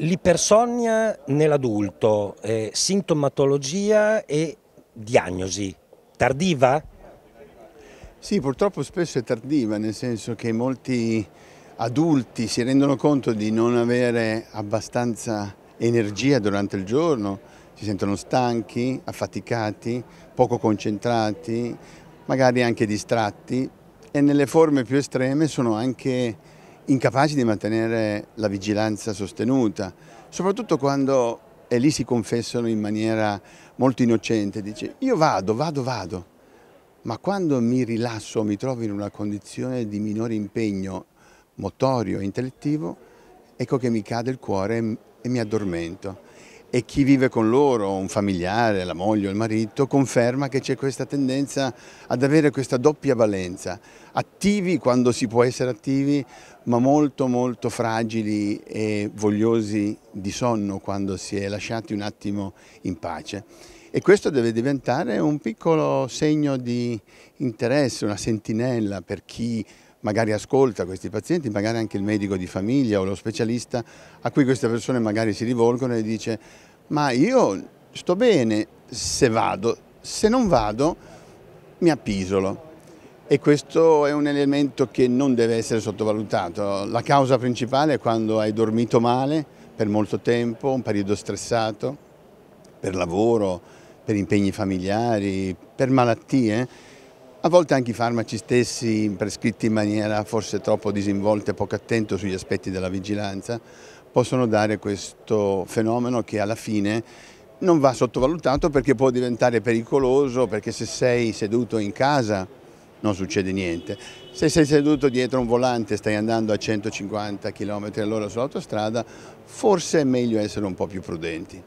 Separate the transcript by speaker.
Speaker 1: L'ipersonnia nell'adulto, eh, sintomatologia e diagnosi, tardiva? Sì, purtroppo spesso è tardiva, nel senso che molti adulti si rendono conto di non avere abbastanza energia durante il giorno, si sentono stanchi, affaticati, poco concentrati, magari anche distratti e nelle forme più estreme sono anche incapaci di mantenere la vigilanza sostenuta, soprattutto quando, e lì si confessano in maniera molto innocente, dice io vado, vado, vado, ma quando mi rilasso, mi trovo in una condizione di minore impegno motorio e intellettivo, ecco che mi cade il cuore e mi addormento e chi vive con loro, un familiare, la moglie o il marito, conferma che c'è questa tendenza ad avere questa doppia valenza, attivi quando si può essere attivi, ma molto molto fragili e vogliosi di sonno quando si è lasciati un attimo in pace. E questo deve diventare un piccolo segno di interesse, una sentinella per chi magari ascolta questi pazienti, magari anche il medico di famiglia o lo specialista a cui queste persone magari si rivolgono e dice ma io sto bene se vado, se non vado mi appisolo e questo è un elemento che non deve essere sottovalutato. La causa principale è quando hai dormito male per molto tempo, un periodo stressato, per lavoro, per impegni familiari, per malattie a volte anche i farmaci stessi prescritti in maniera forse troppo disinvolta e poco attento sugli aspetti della vigilanza possono dare questo fenomeno che alla fine non va sottovalutato perché può diventare pericoloso, perché se sei seduto in casa non succede niente. Se sei seduto dietro un volante e stai andando a 150 km all'ora sull'autostrada, forse è meglio essere un po' più prudenti.